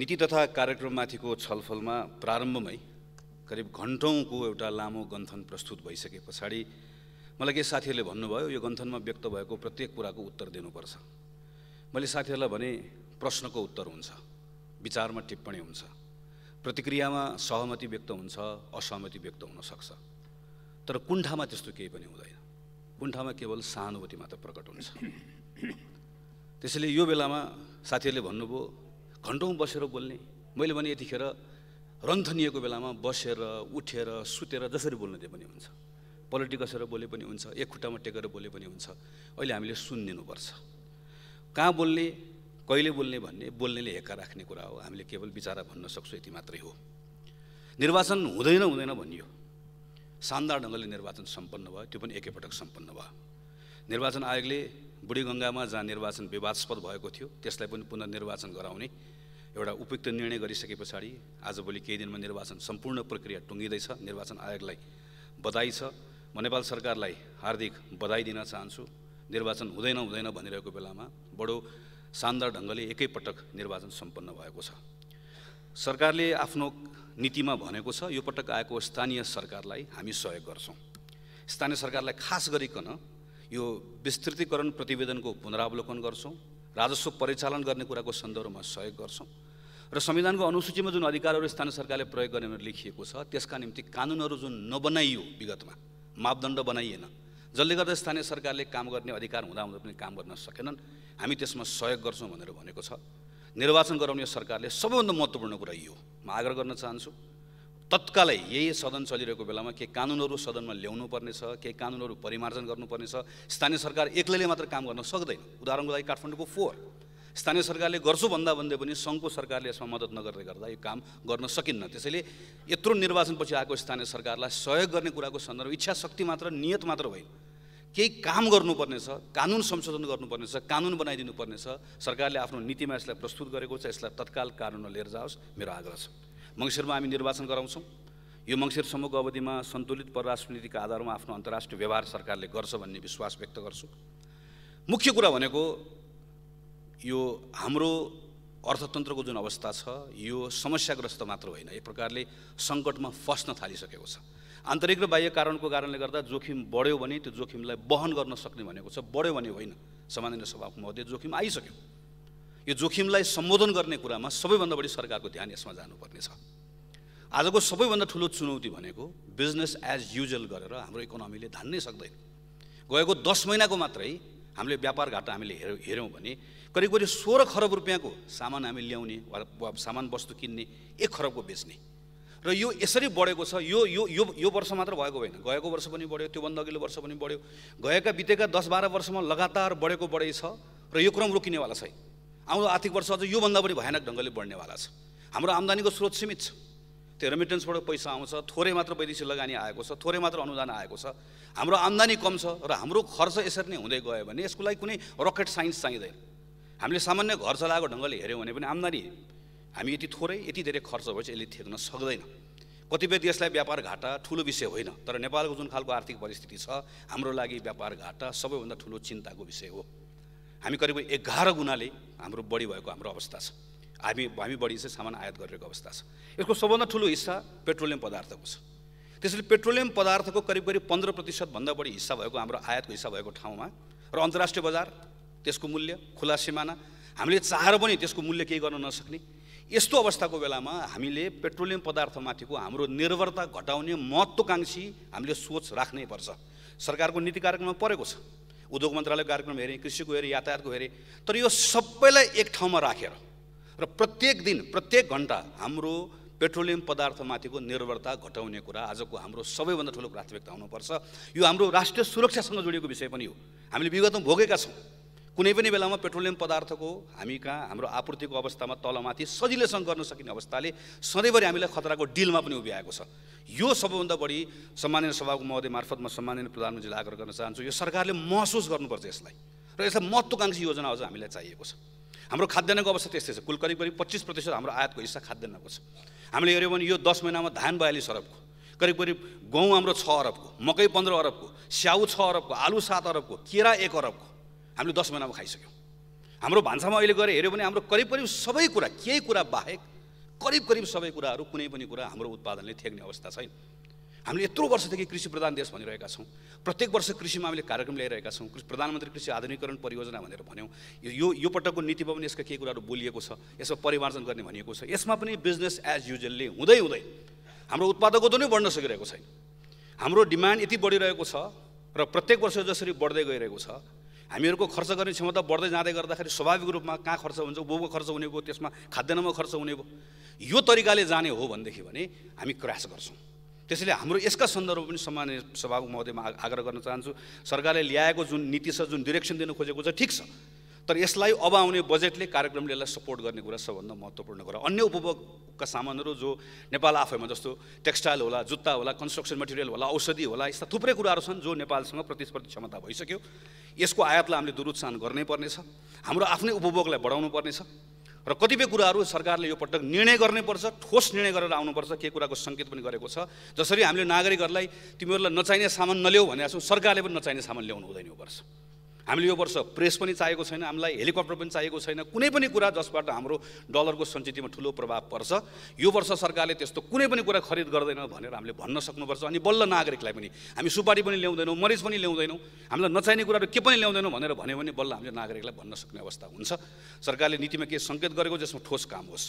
नीति तथा कार्यक्रममाथिको छलफलमा प्रारम्भमै करिब घन्टौँको एउटा लामो गन्थन प्रस्तुत भइसके पछाडि मलाई केही साथीहरूले भन्नुभयो यो गन्थनमा व्यक्त भएको प्रत्येक कुराको उत्तर दिनुपर्छ मैले साथीहरूलाई भने प्रश्नको उत्तर हुन्छ विचारमा टिप्पणी हुन्छ प्रतिक्रियामा सहमति व्यक्त हुन्छ असहमति व्यक्त हुनसक्छ तर कुण्ठामा त्यस्तो केही पनि हुँदैन कुण्ठामा केवल सहानुभूति मात्र प्रकट हुन्छ त्यसैले यो बेलामा साथीहरूले भन्नुभयो घन्टौँ बसेर बोल्ने मैले भने यतिखेर रन्थनिएको बेलामा बसेर उठेर सुतेर जसरी बोल्नु दिए पनि हुन्छ पलटी कसेर बोले पनि हुन्छ एक खुट्टामा टेकेर बोले पनि हुन्छ अहिले हामीले सुनिदिनुपर्छ कहाँ बोल्ने कहिले बोल्ने भन्ने बोल्नेले हेक्का राख्ने कुरा हो हामीले केवल विचारा भन्न सक्छौँ यति मात्रै हो निर्वाचन हुँदैन हुँदैन भनियो शानदार ढङ्गले निर्वाचन सम्पन्न भयो त्यो पनि एकैपटक सम्पन्न भयो निर्वाचन आयोगले बुढीगङ्गामा जहाँ निर्वाचन विवादस्पद भएको थियो त्यसलाई पनि पुनर्निर्वाचन गराउने एउटा उपयुक्त निर्णय गरिसके पछाडि आजभोलि केही दिनमा निर्वाचन सम्पूर्ण प्रक्रिया टुङ्गिँदैछ निर्वाचन आयोगलाई बधाई छ म नेपाल सरकारलाई हार्दिक बधाई दिन चाहन्छु निर्वाचन हुँदैन हुँदैन भनिरहेको बेलामा बडो शानदार ढङ्गले एकैपटक निर्वाचन सम्पन्न भएको छ सरकारले आफ्नो नीतिमा भनेको छ यो पटक आएको स्थानीय सरकारलाई हामी सहयोग गर्छौँ स्थानीय सरकारलाई खास गरिकन यो विस्तृतिकरण प्रतिवेदनको पुनरावलोकन गर्छौँ राजस्व परिचालन गर्ने कुराको सन्दर्भमा सहयोग गर्छौँ र संविधानको अनुसूचीमा जुन अधिकारहरू स्थानीय सरकारले प्रयोग गर्ने भनेर लेखिएको छ त्यसका निम्ति कानुनहरू जुन नबनाइयो विगतमा मापदण्ड बनाइएन जसले गर्दा स्थानीय सरकारले काम गर्ने अधिकार हुँदाहुँदा पनि काम गर्न सकेनन् हामी त्यसमा सहयोग गर्छौँ भनेर भनेको छ निर्वाचन गराउने सरकारले सबैभन्दा महत्त्वपूर्ण कुरा यो म आग्रह गर्न चाहन्छु तत्कालै यही सदन चलिरहेको बेलामा केही कानुनहरू सदनमा ल्याउनु पर्नेछ केही कानुनहरू परिमार्जन गर्नुपर्नेछ स्थानीय सरकार एक्लैले मात्र काम गर्न सक्दैन उदाहरणको लागि काठमाडौँको फोहोर स्थानीय सरकारले गर्छु भन्दा भन्दै पनि सङ्घको सरकारले यसमा मद्दत नगर्दै गर्दा यो काम गर्न सकिन्न त्यसैले यत्रो निर्वाचनपछि आएको स्थानीय सरकारलाई सहयोग गर्ने कुराको सन्दर्भ इच्छा शक्ति मात्र नियत मात्र होइन केही काम गर्नुपर्नेछ कानुन संशोधन गर्नुपर्नेछ कानुन बनाइदिनु पर्नेछ सरकारले आफ्नो नीतिमा यसलाई प्रस्तुत गरेको छ यसलाई तत्काल कानुनमा लिएर जाओस् मेरो आग्रह छ मङ्सिरमा हामी निर्वाचन गराउँछौँ यो मङ्सिरसम्मको अवधिमा सन्तुलित परराष्ट्र नीतिका आधारमा आफ्नो अन्तर्राष्ट्रिय व्यवहार सरकारले गर्छ भन्ने विश्वास व्यक्त गर्छु मुख्य कुरा भनेको यो हाम्रो अर्थतन्त्रको जुन अवस्था छ यो समस्याग्रस्त मात्र होइन एक प्रकारले सङ्कटमा फस्न थालिसकेको छ आन्तरिक र बाह्य कारणको कारणले गर्दा जोखिम बढ्यो भने त्यो जोखिमलाई बहन गर्न सक्ने भनेको छ बढ्यो भने होइन सामान्य सभा महोदय जोखिम आइसक्यो यो जोखिमलाई सम्बोधन गर्ने कुरामा सबैभन्दा बढी सरकारको ध्यान यसमा जानुपर्नेछ आजको सबैभन्दा ठुलो चुनौती भनेको बिजनेस एज युजल गरेर हाम्रो इकोनोमीले धान्नै सक्दैन गएको दस महिनाको मात्रै हामीले व्यापार घाटा हामीले हेऱ्यौँ हेऱ्यौँ भने करिब करिब सोह्र खरब रुपियाँको सामान हामी ल्याउने वा सामान वस्तु किन्ने एक खरबको बेच्ने र यो यसरी बढेको छ यो यो यो यो वर्ष मात्र भएको होइन गएको वर्ष पनि बढ्यो त्योभन्दा अघिल्लो वर्ष पनि बढ्यो गएका बितेका दस बाह्र वर्षमा लगातार बढेको बढै छ र यो क्रम रोकिनेवाला छैन आउँदो आर्थिक वर्ष अझ योभन्दा बढी भयानक ढङ्गले बढ्नेवाला छ हाम्रो आम्दानीको स्रोत सीमित छ त्यो रेमिटेन्सबाट पैसा आउँछ थोरै मात्र वैदेशिक लगानी आएको छ थोरै मात्र अनुदान आएको छ हाम्रो आम्दानी कम छ र हाम्रो खर्च यसरी नै हुँदै गयो भने यसको लागि कुनै रकेट साइन्स चाहिँदैन हामीले सामान्य घर चलाएको ढङ्गले हेऱ्यौँ भने पनि आम्दानी हामी यति थोरै यति धेरै खर्च भएपछि यसले थेक्न सक्दैन कतिपय देशलाई व्यापार घाटा ठुलो विषय होइन तर नेपालको जुन खालको आर्थिक परिस्थिति छ हाम्रो लागि व्यापार घाटा सबैभन्दा ठुलो चिन्ताको विषय हो हामी करिब एघार गुणाले हाम्रो बढी भएको हाम्रो अवस्था छ हामी हामी बढी चाहिँ सामान आयात गरिरहेको अवस्था छ यसको सबभन्दा ठुलो हिस्सा पेट्रोलियम पदार्थको छ त्यसैले पेट्रोलियम पदार्थको करिब करिब पन्ध्र प्रतिशतभन्दा बढी हिस्सा भएको हाम्रो आयातको हिस्सा भएको ठाउँमा र अन्तर्राष्ट्रिय बजार त्यसको मूल्य खुला सिमाना हामीले चाहेर पनि त्यसको मूल्य केही गर्न नसक्ने यस्तो अवस्थाको बेलामा हामीले पेट्रोलियम पदार्थमाथिको हाम्रो निर्भरता घटाउने महत्त्वकाङ्क्षी हामीले सोच राख्नै पर्छ सरकारको नीति कार्यक्रममा परेको छ उद्योग मन्त्रालय कार्यक्रम हेरेँ कृषिको हेरेँ यातायातको हेरेँ तर यो सबैलाई एक ठाउँमा राखेर र प्रत्येक दिन प्रत्येक घन्टा हाम्रो पेट्रोलियम पदार्थमाथिको निर्भरता घटाउने कुरा आजको हाम्रो सबैभन्दा ठुलो प्राथमिकता हुनुपर्छ यो हाम्रो राष्ट्रिय सुरक्षासँग जोडिएको विषय पनि हो हामीले विगतमा भोगेका छौँ कुनै पनि बेलामा पेट्रोलियम पदार्थको हामी कहाँ हाम्रो आपूर्तिको अवस्थामा तलमाथि सजिलैसँग गर्न सकिने अवस्थाले सधैँभरि हामीलाई खतराको डिलमा पनि उभ्याएको छ यो सबैभन्दा बढी सम्माननीय सभाको महोदय मार्फत म सम्माननीय प्रधानमन्त्रीलाई आग्रह गर्न चाहन्छु यो सरकारले महसुस गर्नुपर्छ यसलाई र यसलाई महत्त्वकाङ्क्षी योजना अझ हामीलाई चाहिएको छ हाम्रो खाद्यान्नको अवस्था त्यस्तै छ कुल करिब करिब पच्चिस प्रतिशत हाम्रो आयातको हिस्सा खाद्यान्नको छ हामीले हेऱ्यौँ भने यो दस महिनामा धान बयालिस अरबको करिब करिब गहुँ हाम्रो छ अरबको मकै पन्ध्र अरबको स्याउ छ अरबको आलु सात अरबको केरा एक अरबको हामीले दस महिनामा खाइसक्यौँ हाम्रो भान्सामा अहिले गएर हेऱ्यो भने हाम्रो करिब करिब सबै कुरा केही कुरा बाहेक करिब करिब सबै कुराहरू कुनै पनि कुरा हाम्रो उत्पादनले ठेक्ने अवस्था छैन हामीले यत्रो वर्षदेखि कृषि प्रधान देश भनिरहेका छौँ प्रत्येक वर्ष कृषिमा हामीले कार्यक्रम ल्याइरहेका छौँ प्रधानमन्त्री कृषि आधुनिकरण परियोजना भनेर भन्यौँ यो यो पटकको नीतिमा पनि यसका केही कुराहरू बोलिएको छ यसमा परिमार्जन गर्ने भनिएको छ यसमा पनि बिजनेस एज युजलले हुँदै हुँदै हाम्रो उत्पादकत्व नै बढ्न सकिरहेको छैन हाम्रो डिमान्ड यति बढिरहेको छ र प्रत्येक वर्ष जसरी बढ्दै गइरहेको छ हामीहरूको खर्च गर्ने क्षमता बढ्दै जाँदै गर्दाखेरि स्वाभाविक रूपमा कहाँ खर्च हुन्छ बोको खर्च हुने भयो त्यसमा खाद्यान्नमा खर्च हुने भयो यो तरिकाले जाने हो भनेदेखि भने हामी क्रास गर्छौँ त्यसैले हाम्रो यसका सन्दर्भमा पनि सामान्य सभाको महोदयमा आग्रह गर्न चाहन्छु सरकारले ल्याएको जुन नीति छ जुन डिरेक्सन दिन खोजेको छ ठिक छ तर यसलाई अब आउने बजेटले कार्यक्रमले यसलाई सपोर्ट गर्ने कुरा सबभन्दा महत्त्वपूर्ण कुरा अन्य उपभोगका सामानहरू जो नेपाल आफैमा जस्तो टेक्सटाइल होला जुत्ता होला कन्स्ट्रक्सन मटेरियल होला औषधि होला यस्ता थुप्रै कुराहरू छन् जो नेपालसँग प्रतिस्पर्धी क्षमता भइसक्यो यसको आयातलाई हामीले दुरुत्साहन गर्नै पर्नेछ हाम्रो आफ्नै उपभोगलाई बढाउनु पर्नेछ र कतिपय कुराहरू सरकारले यो पटक निर्णय गर्नैपर्छ ठोस निर्णय गरेर आउनुपर्छ के कुराको सङ्केत पनि गरेको छ जसरी हामीले नागरिकहरूलाई तिमीहरूलाई नचाहिने सामान नल्याऊ भनेका छौँ सरकारले पनि नचाहिने सामान ल्याउनु हुँदैन यो वर्ष हामीले यो वर्ष प्रेस पनि चाहिएको छैन हामीलाई हेलिकप्टर पनि चाहिएको छैन कुनै पनि कुरा जसबाट हाम्रो डलरको सञ्चितमा ठुलो प्रभाव पर्छ यो वर्ष सरकारले त्यस्तो कुनै पनि कुरा खरिद गर्दैन भनेर हामीले भन्न सक्नुपर्छ अनि बल्ल नागरिकलाई पनि हामी सुपारी पनि ल्याउँदैनौँ मरिच पनि ल्याउँदैनौँ हामीलाई नचाहिने कुराहरू के पनि ल्याउँदैनौँ भनेर भन्यो भने बल्ल हामीले नागरिकलाई भन्न सक्ने अवस्था हुन्छ सरकारले नीतिमा केही सङ्केत गरेको जसमा ठोस काम होस्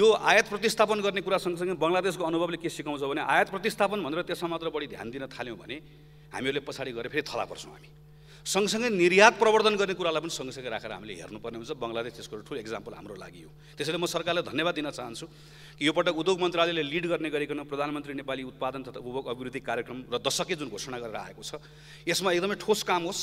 यो आयात प्रतिस्थापन गर्ने कुरा सँगसँगै बङ्गलादेशको अनुभवले के सिकाउँछ भने आयात प्रतिस्थापन भनेर त्यसमा मात्र बढी ध्यान दिन थाल्यौँ भने हामीहरूले पछाडि गएर फेरि थला पर्छौँ हामी सँगसँगै निर्यात प्रवर्धन गर्ने कुरालाई पनि सँगसँगै राखेर हामीले हेर्नुपर्ने हुन्छ बङ्गलादेश त्यसको ठुलो एक्जाम्पल हाम्रो लागि हो त्यसैले म सरकारलाई धन्यवाद दिन चाहन्छु कि यो पटक उद्योग मन्त्रालयले लिड गर्ने गरिकन प्रधानमन्त्री नेपाली उत्पादन तथा उपभोग अभिवृद्धि कार्यक्रम र दशकै जुन घोषणा गरेर आएको छ यसमा एकदमै ठोस काम होस्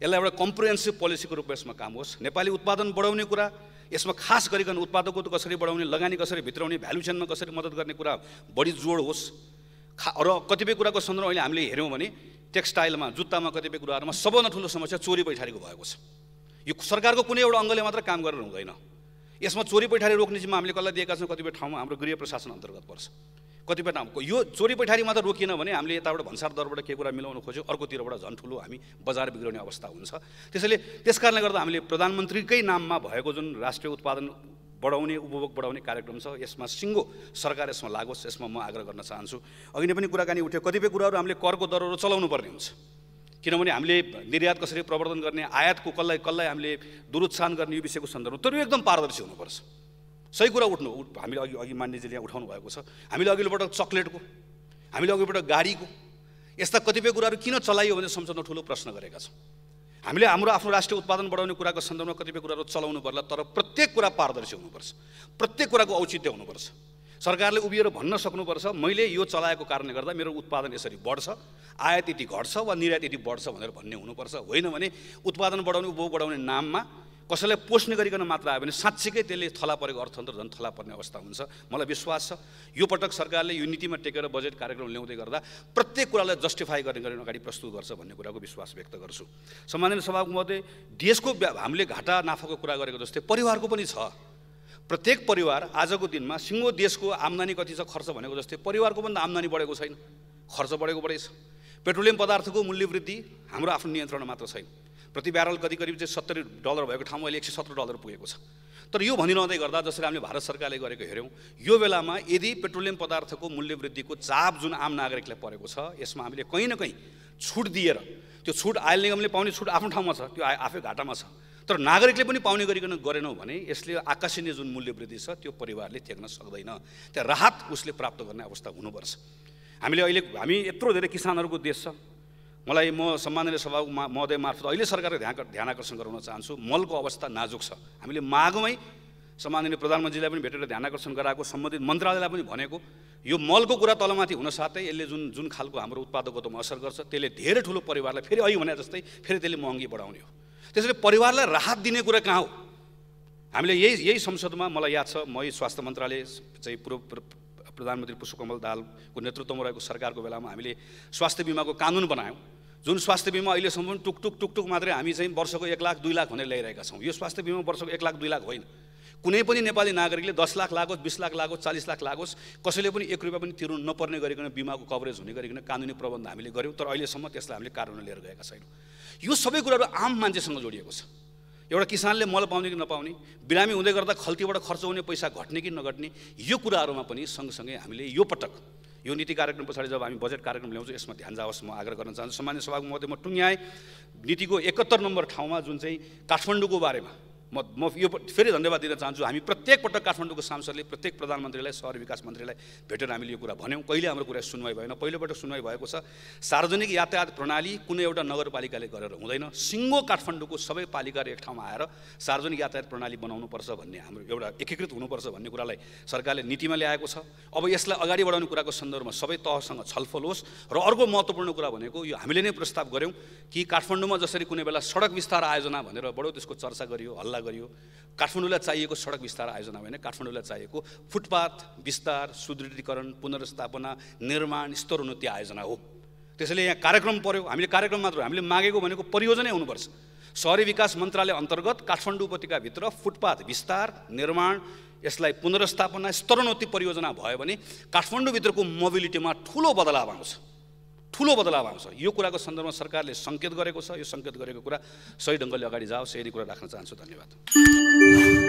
यसलाई एउटा कम्प्रिहेन्सिभ पोलिसीको रूपमा यसमा काम होस् नेपाली उत्पादन बढाउने कुरा यसमा खास गरिकन त कसरी बढाउने लगानी कसरी भित्राउने भ्यालु चेनमा कसरी मद्दत गर्ने कुरा बढी जोड होस् खा र कतिपय कुराको सन्दर्भ अहिले हामीले हेऱ्यौँ भने टेक्सटाइलमा जुत्तामा कतिपय कुराहरूमा सबभन्दा ठुलो समस्या चोरी पैठारीको भएको छ यो सरकारको कुनै एउटा अङ्गले मात्र काम गरेर हुँदैन यसमा चोरी पैठारी रोक्ने जिम्मा हामीले कसलाई दिएका छौँ कतिपय ठाउँमा हाम्रो गृह प्रशासन अन्तर्गत पर्छ कतिपय ठाउँको यो चोरी पैठारी मात्र रोकिएन भने हामीले यताबाट भन्सार दरबाट केही कुरा मिलाउन खोज्यो अर्कोतिरबाट झन् ठुलो हामी बजार बिग्राउने अवस्था हुन्छ त्यसैले त्यस कारणले गर्दा हामीले प्रधानमन्त्रीकै नाममा भएको जुन राष्ट्रिय उत्पादन बढाउने उपभोग बढाउने कार्यक्रम छ यसमा सिङ्गो सरकार यसमा लागोस् यसमा म आग्रह गर्न चाहन्छु अघि नै पनि कुराकानी उठ्यो कतिपय कुराहरू हामीले करको दरहरू चलाउनु पर्ने हुन्छ किनभने हामीले निर्यात कसरी प्रवर्धन गर्ने आयातको कसलाई कसलाई हामीले दुरुत्साहन गर्ने यो विषयको सन्दर्भमा तर एकदम पारदर्शी हुनुपर्छ सही कुरा उठ्नु हामीले अघि अघि मान्यजीले यहाँ उठाउनु भएको छ हामीले अघिल्लोपटक चक्लेटको हामीले अघिल्लोपटक गाडीको यस्ता कतिपय कुराहरू किन चलाइयो भने संसदमा ठुलो प्रश्न गरेका छौँ हामीले हाम्रो आफ्नो राष्ट्रिय उत्पादन बढाउने कुराको सन्दर्भमा कतिपय कुराहरू चलाउनु पर्ला तर प्रत्येक कुरा पारदर्शी हुनुपर्छ प्रत्येक कुराको औचित्य हुनुपर्छ सरकारले उभिएर भन्न सक्नुपर्छ मैले यो चलाएको कारणले गर्दा मेरो उत्पादन यसरी बढ्छ आयात यति घट्छ वा निर्यात यति बढ्छ भनेर भन्ने हुनुपर्छ होइन भने उत्पादन बढाउने उपभोग बढाउने नाममा कसैलाई पोस्ने गरिकन मात्र आयो भने साँच्चीकै त्यसले थला परेको अर्थतन्त्र झन् थला पर्ने अवस्था हुन्छ मलाई विश्वास छ यो पटक सरकारले यो नीतिमा टेकेर बजेट कार्यक्रम ल्याउँदै गर्दा प्रत्येक कुरालाई जस्टिफाई गर्ने गरी अगाडि प्रस्तुत गर्छ भन्ने कुराको विश्वास व्यक्त गर्छु सामान्य सभाको मध्ये देशको हामीले घाटा नाफाको कुरा गरेको जस्तै परिवारको पनि छ प्रत्येक परिवार आजको दिनमा सिङ्गो देशको आम्दानी कति छ खर्च भनेको जस्तै परिवारको पनि आम्दानी बढेको छैन खर्च बढेको बढेछ पेट्रोलियम पदार्थको मूल्य वृद्धि हाम्रो आफ्नो नियन्त्रणमा मात्र छैन प्रति ब्यारल कति करिब चाहिँ सत्तरी डलर भएको ठाउँमा अहिले एक सय सत्र डलर पुगेको छ तर यो भनिरहँदै गर्दा जसरी हामीले भारत सरकारले गरेको हेऱ्यौँ यो बेलामा यदि पेट्रोलियम पदार्थको मूल्य वृद्धिको चाप जुन आम नागरिकलाई परेको छ यसमा हामीले कहीँ न कहीँ छुट दिएर त्यो छुट आयल निगमले पाउने छुट आफ्नो ठाउँमा छ त्यो आफै घाटामा छ तर नागरिकले पनि पाउने गरिकन गरेनौँ भने यसले आकर्षणीय जुन मूल्य वृद्धि छ त्यो परिवारले थ्याक्न सक्दैन त्यहाँ राहत उसले प्राप्त गर्ने अवस्था हुनुपर्छ हामीले अहिले हामी यत्रो धेरै किसानहरूको देश छ मलाई म सम्माननीय सभाको महोदय मार्फत अहिले सरकारको ध्यान ध्यान आकर्षण गराउन चाहन्छु मलको अवस्था नाजुक छ हामीले माघमै सम्माननीय प्रधानमन्त्रीलाई पनि भेटेर ध्यान आकर्षण गराएको सम्बन्धित मन्त्रालयलाई पनि भनेको यो मलको कुरा तलमाथि हुन साथै यसले जुन जुन खालको हाम्रो उत्पादकत्वमा असर गर्छ त्यसले धेरै ठुलो परिवारलाई फेरि अहिले भने जस्तै फेरि त्यसले महँगी बढाउने हो त्यसैले परिवारलाई राहत दिने कुरा कहाँ हो हामीले यही यही संसदमा मलाई याद छ म स्वास्थ्य मन्त्रालय चाहिँ पूर्व प्रधानमन्त्री पुष्पकमल दालको नेतृत्वमा रहेको सरकारको बेलामा हामीले स्वास्थ्य बिमाको कानुन बनायौँ जुन स्वास्थ्य बिमा अहिलेसम्म टुकटुक टुकटुक मात्रै हामी चाहिँ वर्षको एक लाख दुई लाख भनेर ल्याइरहेका छौँ यो स्वास्थ्य बिमा वर्षको एक लाख दुई लाख होइन कुनै पनि नेपाली नागरिकले दस लाख लागोस् बिस लाख लागोस् चालिस लाख लागोस् कसैले पनि एक रुपियाँ पनि तिर्नु नपर्ने गरिकन बिमाको कभरेज हुने गरिकन कानुनी प्रबन्ध हामीले गऱ्यौँ तर अहिलेसम्म त्यसलाई हामीले कार्यान्वयन लिएर गएका छैनौँ यो सबै कुराहरू आम मान्छेसँग जोडिएको छ एउटा किसानले मल पाउने कि नपाउने बिरामी हुँदै गर्दा खल्तीबाट खर्च हुने पैसा घट्ने कि नघट्ने यो कुराहरूमा पनि सँगसँगै हामीले यो पटक यो नीति कार्यक्रम पछाडि जब हामी बजेट कार्यक्रम ल्याउँछौँ यसमा ध्यान जाओस् म आग्रह गर्न चाहन्छु सामान्य सभाको मध्येमा टुङ्ग्याएँ नीतिको एकहत्तर नम्बर ठाउँमा जुन चाहिँ काठमाडौँको बारेमा म म यो फेरि धन्यवाद दिन चाहन्छु हामी प्रत्येक पटक काठमाडौँको सांसदले प्रत्येक प्रधानमन्त्रीलाई सहर विकास मन्त्रीलाई भेटेर हामीले यो कुरा भन्यौँ कहिले हाम्रो कुरा सुनवाई भएन पहिलोपटक सुनवाई भएको छ सार्वजनिक यातायात प्रणाली कुनै एउटा नगरपालिकाले गरेर हुँदैन सिङ्गो काठमाडौँको सबै पालिकाहरू एक ठाउँमा आएर सार्वजनिक यातायात प्रणाली बनाउनुपर्छ भन्ने हाम्रो एउटा एकीकृत हुनुपर्छ भन्ने कुरालाई सरकारले नीतिमा ल्याएको छ अब यसलाई अगाडि बढाउने कुराको सन्दर्भमा सबै तहसँग छलफल होस् र अर्को महत्त्वपूर्ण कुरा भनेको यो हामीले नै प्रस्ताव गऱ्यौँ कि काठमाडौँमा जसरी कुनै बेला सडक विस्तार आयोजना भनेर बडो त्यसको चर्चा गरियो हल्ला गरियो काठमाडौँलाई चाहिएको सडक विस्तार आयोजना होइन काठमाडौँलाई चाहिएको फुटपाथ विस्तार सुदृढीकरण पुनर्स्थापना निर्माण स्तरोन्नति आयोजना हो त्यसैले यहाँ कार्यक्रम पऱ्यो हामीले कार्यक्रम मात्र हामीले मागेको भनेको परियोजनै हुनुपर्छ सहरी विकास मन्त्रालय अन्तर्गत काठमाडौँ उपत्यकाभित्र फुटपाथ विस्तार निर्माण यसलाई पुनर्स्थापना स्तरोन्नति परियोजना भयो भने काठमाडौँभित्रको मोबिलिटीमा ठुलो बदलाव आउँछ ठुलो बदलाव आउँछ यो कुराको सन्दर्भमा सरकारले सङ्केत गरेको छ यो सङ्केत गरेको कुरा सही ढङ्गले अगाडि जाओस् यही कुरा राख्न चाहन्छु धन्यवाद